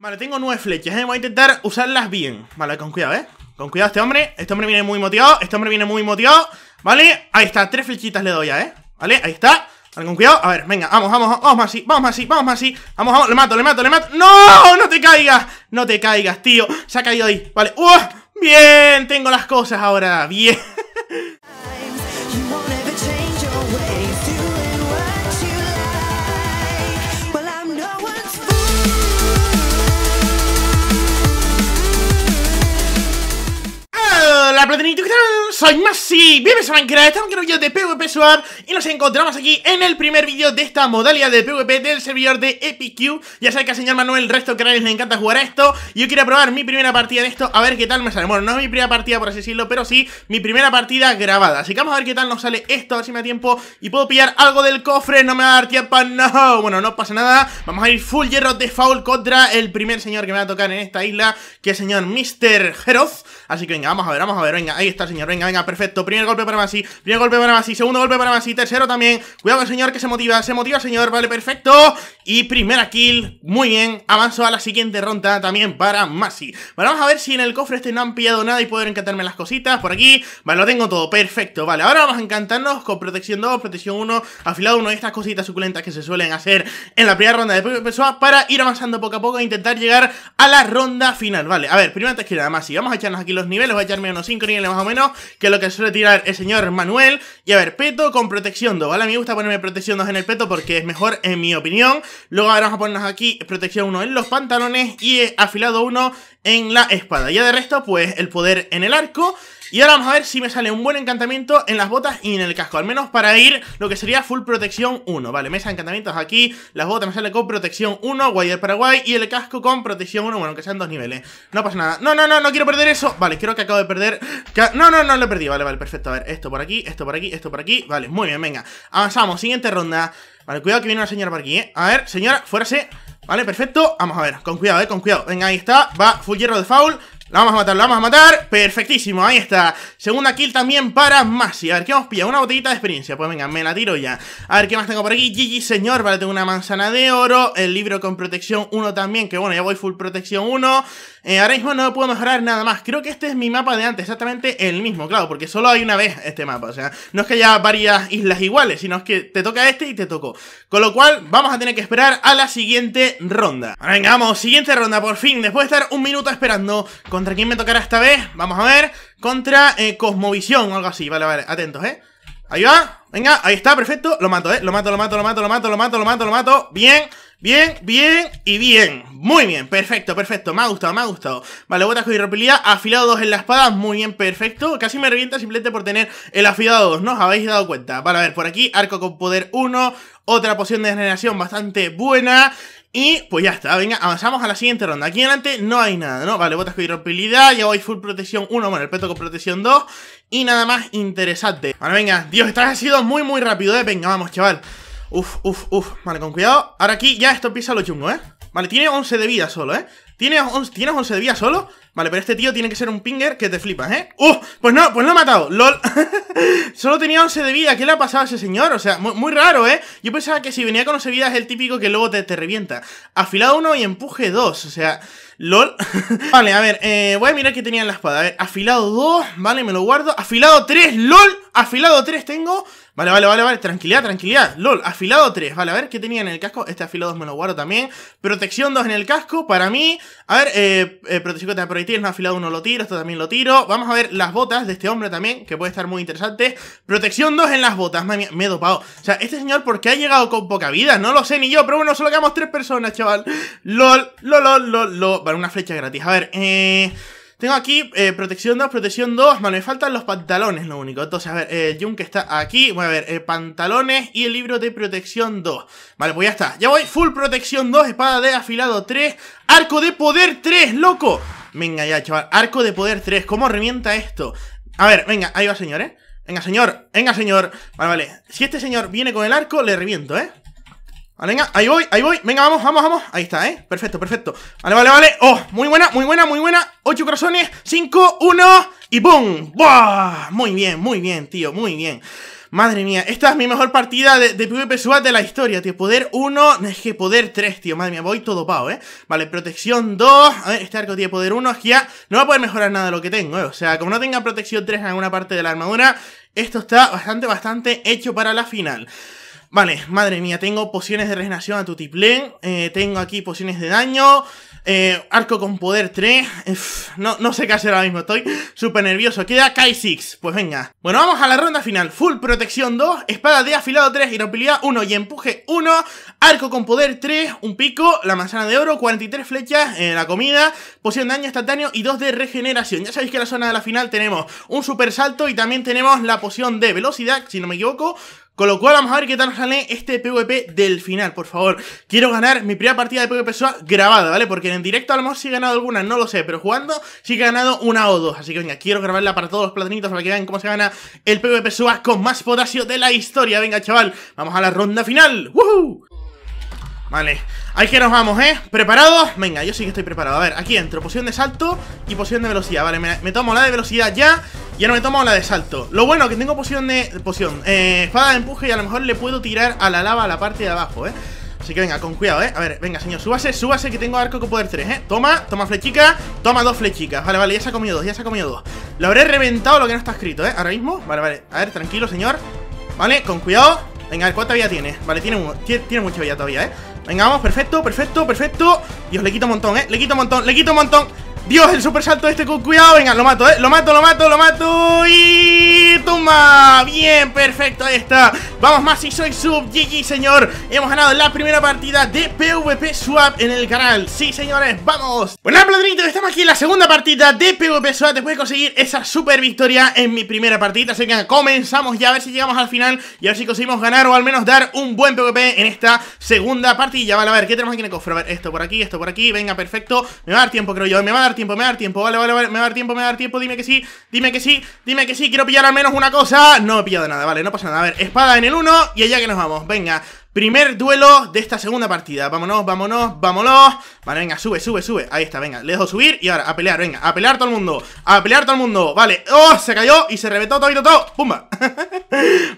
Vale, tengo nueve flechas, ¿eh? Voy a intentar usarlas bien Vale, con cuidado, ¿eh? Con cuidado este hombre Este hombre viene muy motivado Este hombre viene muy motivado Vale, ahí está Tres flechitas le doy ya, ¿eh? Vale, ahí está Vale, con cuidado A ver, venga, vamos, vamos Vamos más así, vamos más así, vamos más así Vamos, vamos, le mato, le mato, le mato ¡No! ¡No te caigas! No te caigas, tío Se ha caído ahí Vale, ¡uh! Bien, tengo las cosas ahora Bien Hola Soy Masi, bienvenidos a Minecraft, estamos en un video de PvP Swap Y nos encontramos aquí en el primer vídeo de esta modalidad de PvP del servidor de Epicue. Ya sabes que al señor Manuel, el resto de canales le encanta jugar a esto Yo quiero probar mi primera partida de esto, a ver qué tal me sale Bueno, no es mi primera partida por así decirlo, pero sí mi primera partida grabada Así que vamos a ver qué tal nos sale esto, a ver si me da tiempo Y puedo pillar algo del cofre, no me va a dar tiempo, no Bueno, no pasa nada, vamos a ir full hierro de foul contra el primer señor que me va a tocar en esta isla Que es el señor Mr. Heroth Así que venga, vamos a ver, vamos a ver venga, ahí está el señor, venga, venga, perfecto Primer golpe para Masi, primer golpe para Masi, segundo golpe para Masi, tercero también Cuidado el señor que se motiva, se motiva señor, vale, perfecto Y primera kill, muy bien, avanzo a la siguiente ronda también para Masi Vale, vamos a ver si en el cofre este no han pillado nada y poder encantarme las cositas por aquí Vale, lo tengo todo, perfecto, vale, ahora vamos a encantarnos con protección 2, protección 1, afilado 1 Y estas cositas suculentas que se suelen hacer en la primera ronda de PSOA. Para ir avanzando poco a poco e intentar llegar a la ronda final, vale A ver, primero antes que nada, Masi, vamos a echarnos aquí los niveles, voy a echarme unos 5 más o menos, que lo que suele tirar el señor Manuel. Y a ver, peto con protección 2, ¿vale? A mí me gusta ponerme protección 2 en el peto porque es mejor, en mi opinión. Luego ahora vamos a ponernos aquí protección 1 en los pantalones y afilado 1 en la espada. Ya de resto, pues el poder en el arco. Y ahora vamos a ver si me sale un buen encantamiento en las botas y en el casco. Al menos para ir lo que sería full protección 1. Vale, mesa de encantamientos aquí. Las botas me sale con protección 1, guay del Paraguay. Y el casco con protección 1. Bueno, aunque sean dos niveles. No pasa nada. No, no, no, no quiero perder eso. Vale, creo que acabo de perder. No, no, no lo he perdido. Vale, vale, perfecto. A ver, esto por aquí, esto por aquí, esto por aquí. Vale, muy bien, venga. Avanzamos. Siguiente ronda. Vale, cuidado que viene una señora por aquí, ¿eh? A ver, señora, fuérase. Vale, perfecto. Vamos a ver, con cuidado, eh, con cuidado. Venga, ahí está. Va, full hierro de foul. La vamos a matar, la vamos a matar. Perfectísimo, ahí está. Segunda kill también para Masi. A ver, ¿qué hemos pillado? Una botellita de experiencia. Pues venga, me la tiro ya. A ver, ¿qué más tengo por aquí? GG, señor. Vale, tengo una manzana de oro. El libro con protección 1 también. Que bueno, ya voy full protección 1. Eh, ahora mismo no puedo mejorar nada más. Creo que este es mi mapa de antes. Exactamente el mismo, claro. Porque solo hay una vez este mapa. O sea, no es que haya varias islas iguales. Sino es que te toca este y te tocó. Con lo cual, vamos a tener que esperar a la siguiente ronda. venga, vamos. Siguiente ronda, por fin. Después de estar un minuto esperando con ¿Contra quién me tocará esta vez? Vamos a ver. Contra eh, Cosmovisión o algo así. Vale, vale, atentos, ¿eh? Ahí va. Venga, ahí está, perfecto. Lo mato, ¿eh? Lo mato, lo mato, lo mato, lo mato, lo mato, lo mato, lo mato. Bien. Bien, bien y bien. Muy bien, perfecto, perfecto. Me ha gustado, me ha gustado. Vale, botas con irreplibilidad. Afilado 2 en la espada. Muy bien, perfecto. Casi me revienta simplemente por tener el afilado 2. ¿No habéis dado cuenta? Vale, a ver, por aquí, arco con poder 1. Otra poción de generación bastante buena. Y pues ya está, venga, avanzamos a la siguiente ronda. Aquí adelante no hay nada, ¿no? Vale, botas con hidropilidad, ya voy full protección 1, bueno, el peto con protección 2 y nada más interesante. Vale, venga, Dios, esta ha sido muy, muy rápido, ¿eh? Venga, vamos, chaval. Uf, uf, uf. Vale, con cuidado. Ahora aquí ya esto empieza lo chungo, ¿eh? Vale, tiene 11 de vida solo, ¿eh? ¿Tienes, 11 de vida solo? Vale, pero este tío tiene que ser un pinger que te flipas, ¿eh? ¡Uh! Pues no, pues lo ha matado, lol Solo tenía 11 de vida, ¿qué le ha pasado a ese señor? O sea, muy, raro, ¿eh? Yo pensaba que si venía con 11 vidas es el típico que luego te, te revienta Afilado 1 y empuje 2, o sea... LOL Vale, a ver, eh, voy a mirar qué tenía en la espada A ver, afilado 2, vale, me lo guardo Afilado 3, LOL Afilado 3 tengo. Vale, vale, vale, vale. Tranquilidad, tranquilidad. LOL, afilado 3. Vale, a ver qué tenía en el casco. Este afilado 2 me lo guardo también. Protección 2 en el casco. Para mí. A ver, eh, eh, protección de proyectiles. No afilado 1 lo tiro. Esto también lo tiro. Vamos a ver las botas de este hombre también. Que puede estar muy interesante. Protección 2 en las botas. Madre me he dopado. O sea, este señor, ¿por qué ha llegado con poca vida? No lo sé ni yo. Pero bueno, solo quedamos 3 personas, chaval. LOL, LOL, LOL, LOL. LOL. Vale, una flecha gratis. A ver, eh. Tengo aquí eh, protección 2, protección 2. Bueno, me faltan los pantalones, lo único. Entonces, a ver, eh, Junk está aquí. Voy a ver, eh, pantalones y el libro de protección 2. Vale, pues ya está. Ya voy, full protección 2, espada de afilado 3, arco de poder 3, loco. Venga ya, chaval, arco de poder 3. ¿Cómo revienta esto? A ver, venga, ahí va, señor, ¿eh? Venga, señor, venga, señor. Vale, vale. Si este señor viene con el arco, le reviento, ¿eh? Ah, venga, ahí voy, ahí voy Venga, vamos, vamos, vamos Ahí está, ¿eh? Perfecto, perfecto Vale, vale, vale Oh, muy buena, muy buena, muy buena Ocho corazones cinco, uno Y ¡pum! ¡Buah! Muy bien, muy bien, tío Muy bien Madre mía, esta es mi mejor partida de, PvP SWAT de la historia, tío. Poder 1, es que poder 3, tío. Madre mía, voy todo pavo, ¿eh? Vale, protección 2. A ver, este arco tiene poder 1. Es que ya no va a poder mejorar nada de lo que tengo, ¿eh? O sea, como no tenga protección 3 en alguna parte de la armadura, esto está bastante, bastante hecho para la final. Vale, madre mía, tengo pociones de regeneración a tu eh, tengo aquí pociones de daño, eh, arco con poder 3, no, no sé qué hacer ahora mismo, estoy súper nervioso, queda Kai 6, pues venga. Bueno, vamos a la ronda final, full protección 2, espada de afilado 3, inoperabilidad 1 y empuje 1, arco con poder 3, un pico, la manzana de oro, 43 flechas, eh, la comida, poción de daño instantáneo y 2 de regeneración. Ya sabéis que en la zona de la final tenemos un super salto y también tenemos la poción de velocidad, si no me equivoco, con lo cual vamos a ver qué tal sale este PvP del final, por favor. Quiero ganar mi primera partida de PvP SUA grabada, ¿vale? Porque en directo a lo mejor sí he ganado alguna, no lo sé, pero jugando sí he ganado una o dos. Así que venga, quiero grabarla para todos los platanitos para que vean cómo se gana el PvP SUA con más potasio de la historia. Venga, chaval, vamos a la ronda final. ¡Woohoo! Vale, ahí que nos vamos, ¿eh? ¿Preparados? Venga, yo sí que estoy preparado A ver, aquí entro, posición de salto y posición de velocidad Vale, me tomo la de velocidad ya ya no me tomo la de salto. Lo bueno que tengo poción de... Poción. Eh, espada de empuje y a lo mejor le puedo tirar a la lava a la parte de abajo, ¿eh? Así que venga, con cuidado, ¿eh? A ver, venga, señor, súbase, súbase que tengo arco con poder 3, ¿eh? Toma, toma flechica, toma dos flechicas Vale, vale, ya se ha comido dos, ya se ha comido dos Lo habré reventado lo que no está escrito, ¿eh? Ahora mismo, vale, vale, a ver, tranquilo, señor Vale, con cuidado Venga, a ver, ¿cuánta vida tiene? Vale, tiene, tiene, tiene mucha vida todavía, ¿eh? Venga, vamos, perfecto, perfecto, perfecto Dios, le quito un montón, ¿eh? Le quito un montón, le quito un montón Dios, el super salto este con cuidado Venga, lo mato, eh, lo mato, lo mato, lo mato Y... toma Bien, perfecto, ahí está Vamos más si soy sub, GG señor Hemos ganado la primera partida de PvP Swap en el canal Sí señores, vamos Bueno, Pladrito! estamos aquí en la segunda partida de PvP Swap Después de conseguir esa super victoria en mi primera partida Así que comenzamos ya a ver si llegamos al final Y a ver si conseguimos ganar o al menos dar un buen PvP en esta segunda partida Vale, a ver, ¿qué tenemos aquí en el cofre? A ver, esto por aquí, esto por aquí Venga, perfecto Me va a dar tiempo creo yo, me va a dar me va a dar tiempo, vale, vale, vale, me va a dar tiempo, me va a dar tiempo, dime que sí, dime que sí, dime que sí, quiero pillar al menos una cosa. No he pillado nada, vale, no pasa nada. A ver, espada en el 1 y allá que nos vamos, venga. Primer duelo de esta segunda partida Vámonos, vámonos, vámonos Vale, venga, sube, sube, sube Ahí está, venga, le dejo subir Y ahora, a pelear, venga A pelear todo el mundo A pelear todo el mundo Vale, oh, se cayó Y se reventó todo y todo, todo. Pumba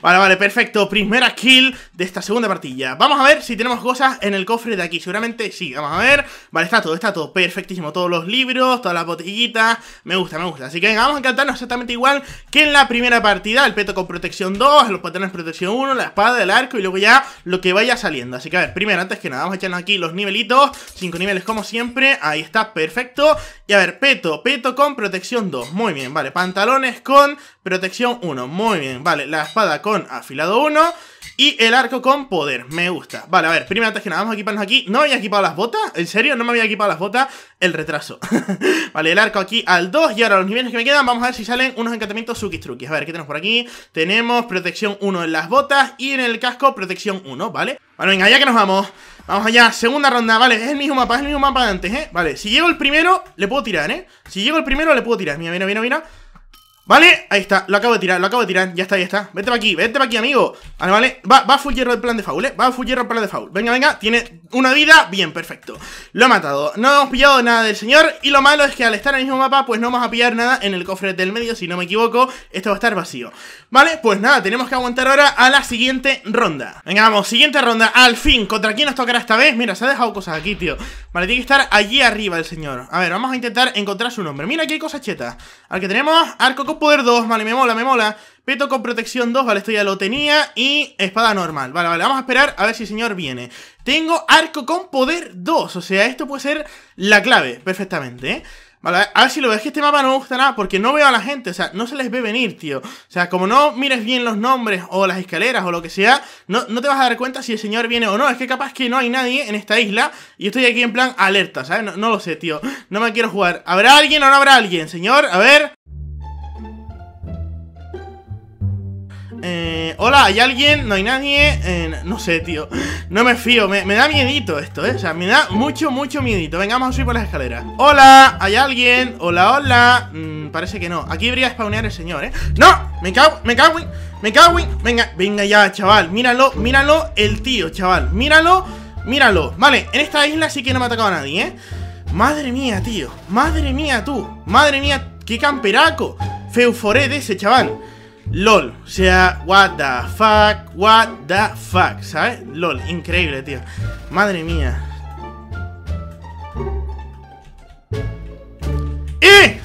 Vale, vale, perfecto. Primera kill de esta segunda partida. Vamos a ver si tenemos cosas en el cofre de aquí. Seguramente sí. Vamos a ver. Vale, está todo, está todo perfectísimo. Todos los libros, todas las botellitas. Me gusta, me gusta. Así que venga, vamos a encantarnos exactamente igual que en la primera partida. El peto con protección 2, los pantalones protección 1, la espada, el arco y luego ya lo que vaya saliendo. Así que a ver, primero, antes que nada, vamos a echarnos aquí los nivelitos. cinco niveles como siempre. Ahí está, perfecto. Y a ver, peto, peto con protección 2. Muy bien, vale. Pantalones con protección 1. Muy bien, vale. Las espada con afilado 1 y el arco con poder, me gusta Vale, a ver, primero antes que nada, vamos a equiparnos aquí No había equipado las botas, ¿en serio? No me había equipado las botas El retraso Vale, el arco aquí al 2 y ahora los niveles que me quedan Vamos a ver si salen unos encantamientos suki truquis A ver, ¿qué tenemos por aquí? Tenemos protección 1 en las botas y en el casco protección 1, ¿vale? Bueno, venga, ya que nos vamos Vamos allá, segunda ronda, vale, es el mismo mapa, es el mismo mapa de antes, ¿eh? Vale, si llego el primero, le puedo tirar, ¿eh? Si llego el primero, le puedo tirar, mira, mira, mira, mira ¿Vale? Ahí está, lo acabo de tirar, lo acabo de tirar Ya está, ya está, vete para aquí, vete para aquí, amigo Vale, vale, va, va full hierro el plan de faul, ¿eh? Va full hierro el plan de faul. venga, venga, tiene una vida Bien, perfecto, lo ha matado No hemos pillado nada del señor, y lo malo es que Al estar en el mismo mapa, pues no vamos a pillar nada En el cofre del medio, si no me equivoco, Esto va a estar vacío Vale, pues nada, tenemos que aguantar ahora A la siguiente ronda Venga, vamos, siguiente ronda, al fin, ¿contra quién nos tocará esta vez? Mira, se ha dejado cosas aquí, tío Vale, tiene que estar allí arriba el señor A ver, vamos a intentar encontrar su nombre, mira qué hay cosas chetas Al que tenemos, arco poder 2, vale, me mola, me mola. Peto con protección 2, vale, esto ya lo tenía. Y espada normal, vale, vale, vamos a esperar a ver si el señor viene. Tengo arco con poder 2, o sea, esto puede ser la clave perfectamente, ¿eh? Vale, a ver si lo ves que este mapa no me gusta nada porque no veo a la gente, o sea, no se les ve venir, tío. O sea, como no mires bien los nombres o las escaleras o lo que sea, no, te vas a dar cuenta si el señor viene o no. Es que capaz que no hay nadie en esta isla y estoy aquí en plan alerta, ¿sabes? no lo sé, tío. No me quiero jugar. ¿Habrá alguien o no habrá alguien, señor? A ver... Eh, hola, ¿hay alguien? No hay nadie. Eh, no sé, tío. No me fío. Me, da miedito esto, ¿eh? O sea, me da mucho, mucho miedito. Venga, vamos a subir por las escaleras. Hola, ¿hay alguien? Hola, hola. Mm, parece que no. Aquí debería spawnear el señor, ¿eh? ¡No! Me cago, me cago Me cago Venga, venga ya, chaval. Míralo, míralo el tío, chaval. Míralo, míralo. Vale, en esta isla sí que no me ha atacado nadie, ¿eh? Madre mía, tío. Madre mía, tú. Madre mía, qué camperaco. Feuforé ese, chaval. LOL, o sea, what the fuck, what the fuck, ¿sabes? LOL, increíble, tío. Madre mía. ¡Eh!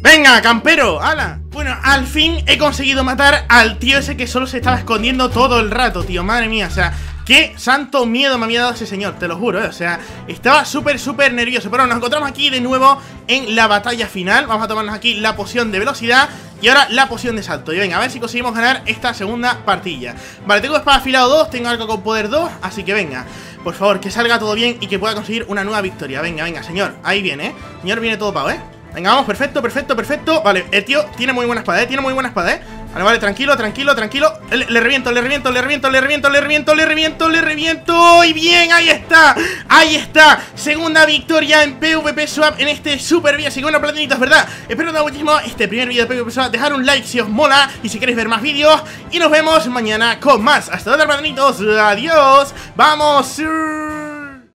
¡Venga, campero! ¡Hala! Bueno, al fin he conseguido matar al tío ese que solo se estaba escondiendo todo el rato, tío. Madre mía, o sea, Qué santo miedo me había dado ese señor, te lo juro, ¿eh? o sea, estaba súper, súper nervioso Pero nos encontramos aquí de nuevo en la batalla final Vamos a tomarnos aquí la poción de velocidad y ahora la poción de salto Y venga, a ver si conseguimos ganar esta segunda partilla Vale, tengo espada afilado 2, tengo arco con poder 2, así que venga Por favor, que salga todo bien y que pueda conseguir una nueva victoria Venga, venga, señor, ahí viene, ¿eh? Señor, viene todo pago, ¿eh? Venga, vamos, perfecto, perfecto, perfecto Vale, el tío tiene muy buena espada, eh, tiene muy buena espada, eh Vale, vale, tranquilo, tranquilo, tranquilo eh, le, reviento, le reviento, le reviento, le reviento, le reviento, le reviento, le reviento Y bien, ahí está, ahí está Segunda victoria en PvP Swap En este super día, segunda es ¿verdad? Espero que os muchísimo este primer vídeo de PvP Swap Dejar un like si os mola y si queréis ver más vídeos Y nos vemos mañana con más Hasta luego, platinitos, adiós Vamos